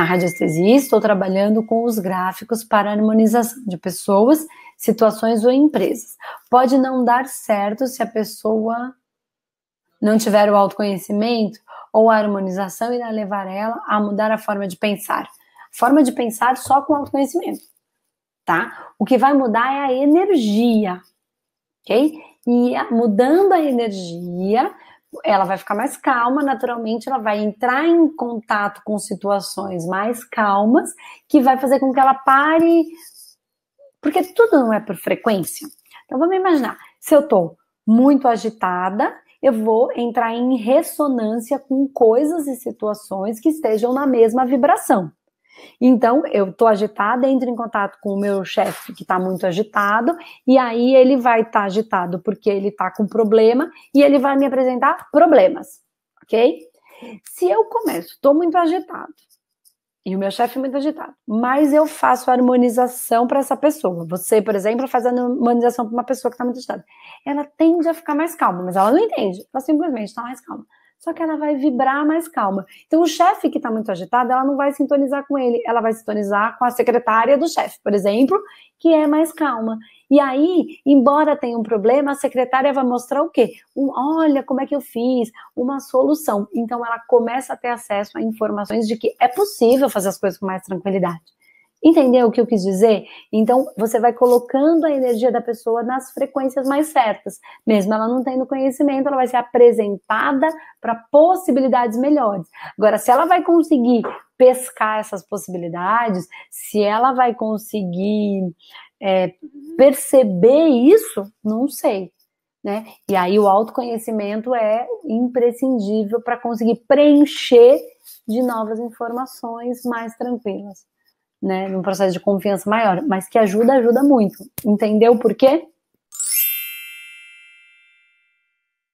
Na radiestesia, estou trabalhando com os gráficos para harmonização de pessoas, situações ou empresas. Pode não dar certo se a pessoa não tiver o autoconhecimento ou a harmonização irá levar ela a mudar a forma de pensar. Forma de pensar só com autoconhecimento, tá? O que vai mudar é a energia, ok? E mudando a energia, ela vai ficar mais calma, naturalmente ela vai entrar em contato com situações mais calmas, que vai fazer com que ela pare, porque tudo não é por frequência. Então vamos imaginar, se eu estou muito agitada, eu vou entrar em ressonância com coisas e situações que estejam na mesma vibração. Então, eu estou agitada, entro em contato com o meu chefe que está muito agitado, e aí ele vai estar tá agitado porque ele está com problema e ele vai me apresentar problemas, ok? Se eu começo, estou muito agitado, e o meu chefe é muito agitado, mas eu faço harmonização para essa pessoa. Você, por exemplo, faz harmonização para uma pessoa que está muito agitada. Ela tende a ficar mais calma, mas ela não entende, ela simplesmente está mais calma só que ela vai vibrar mais calma. Então, o chefe que está muito agitado, ela não vai sintonizar com ele, ela vai sintonizar com a secretária do chefe, por exemplo, que é mais calma. E aí, embora tenha um problema, a secretária vai mostrar o quê? Um, olha como é que eu fiz, uma solução. Então, ela começa a ter acesso a informações de que é possível fazer as coisas com mais tranquilidade. Entendeu o que eu quis dizer? Então, você vai colocando a energia da pessoa nas frequências mais certas. Mesmo ela não tendo conhecimento, ela vai ser apresentada para possibilidades melhores. Agora, se ela vai conseguir pescar essas possibilidades, se ela vai conseguir é, perceber isso, não sei. Né? E aí, o autoconhecimento é imprescindível para conseguir preencher de novas informações mais tranquilas né, num processo de confiança maior, mas que ajuda, ajuda muito. Entendeu por quê?